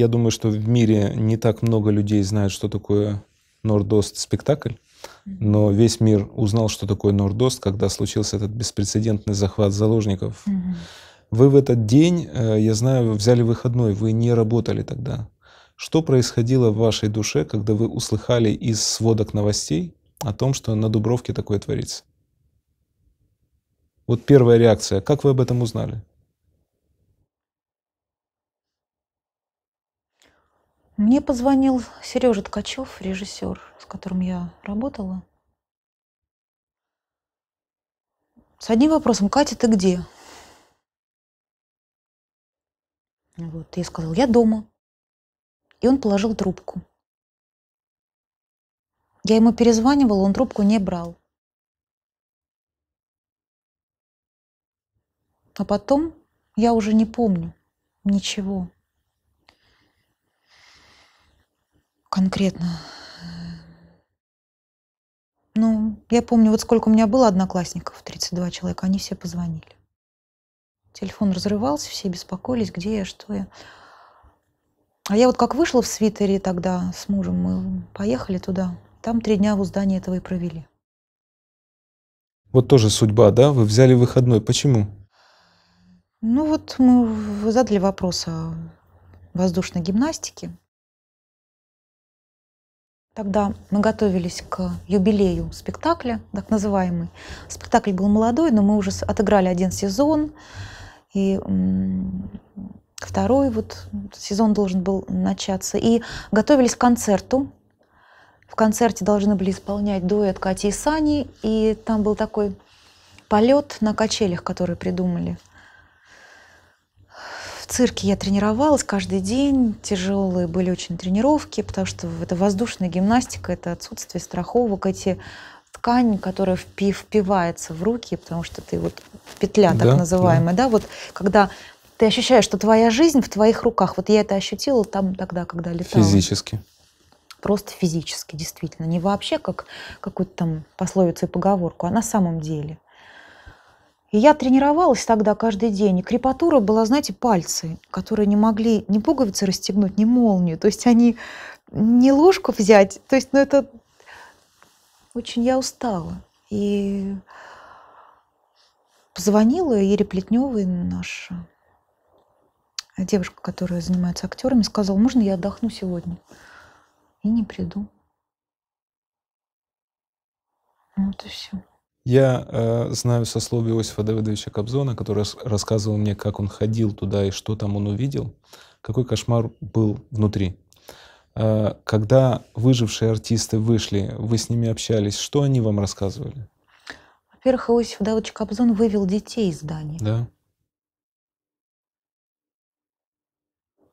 Я думаю, что в мире не так много людей знают, что такое Нордост спектакль, но весь мир узнал, что такое Нордост, когда случился этот беспрецедентный захват заложников. Угу. Вы в этот день, э, я знаю, взяли выходной, вы не работали тогда. Что происходило в вашей душе, когда вы услыхали из сводок новостей о том, что на Дубровке такое творится? Вот первая реакция. Как вы об этом узнали? Мне позвонил Сережа Ткачев, режиссер, с которым я работала. С одним вопросом, Катя, ты где? Вот, я сказал, я дома. И он положил трубку. Я ему перезванивала, он трубку не брал. А потом я уже не помню ничего. конкретно. Ну, я помню, вот сколько у меня было одноклассников, 32 человека, они все позвонили. Телефон разрывался, все беспокоились, где я, что я. А я вот как вышла в свитере тогда с мужем, мы поехали туда. Там три дня в здании этого и провели. Вот тоже судьба, да? Вы взяли выходной. Почему? Ну вот мы задали вопрос о воздушной гимнастике. Тогда мы готовились к юбилею спектакля, так называемый. Спектакль был молодой, но мы уже отыграли один сезон. И второй вот сезон должен был начаться. И готовились к концерту. В концерте должны были исполнять дуэт Кати и Сани. И там был такой полет на качелях, которые придумали цирке я тренировалась каждый день, тяжелые были очень тренировки, потому что это воздушная гимнастика, это отсутствие страховок, эти ткань, которая впи впивается в руки, потому что ты вот петля так да, называемая, да. да, вот когда ты ощущаешь, что твоя жизнь в твоих руках, вот я это ощутила там тогда, когда летала. Физически просто физически, действительно, не вообще как какую-то там пословицу и поговорку, а на самом деле – и я тренировалась тогда каждый день. И крепатура была, знаете, пальцы, которые не могли ни пуговицы расстегнуть, ни молнию. То есть они не ложку взять. То есть, ну это очень я устала. И позвонила Ире Плетневой, наша девушка, которая занимается актерами, сказала, можно я отдохну сегодня? И не приду. Вот и все. Я э, знаю сословие Иосифа Давидовича Кобзона, который рассказывал мне, как он ходил туда и что там он увидел, какой кошмар был внутри. Э, когда выжившие артисты вышли, вы с ними общались, что они вам рассказывали? Во-первых, Иосиф Давыдович Кобзон вывел детей из здания. Да.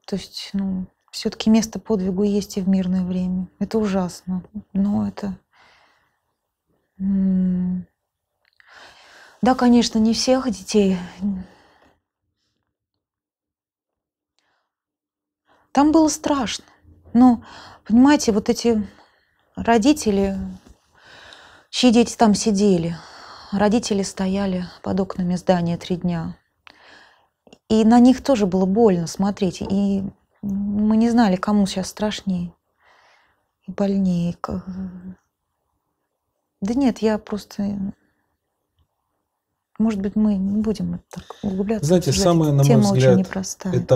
То есть, ну, все-таки место подвигу есть и в мирное время. Это ужасно, но это да, конечно, не всех детей. Там было страшно. Но, ну, понимаете, вот эти родители, чьи дети там сидели, родители стояли под окнами здания три дня. И на них тоже было больно смотреть. И мы не знали, кому сейчас страшнее и больнее. Да нет, я просто может быть, мы не будем так углубляться. Знаете, самая, на мой Тема очень непростая. это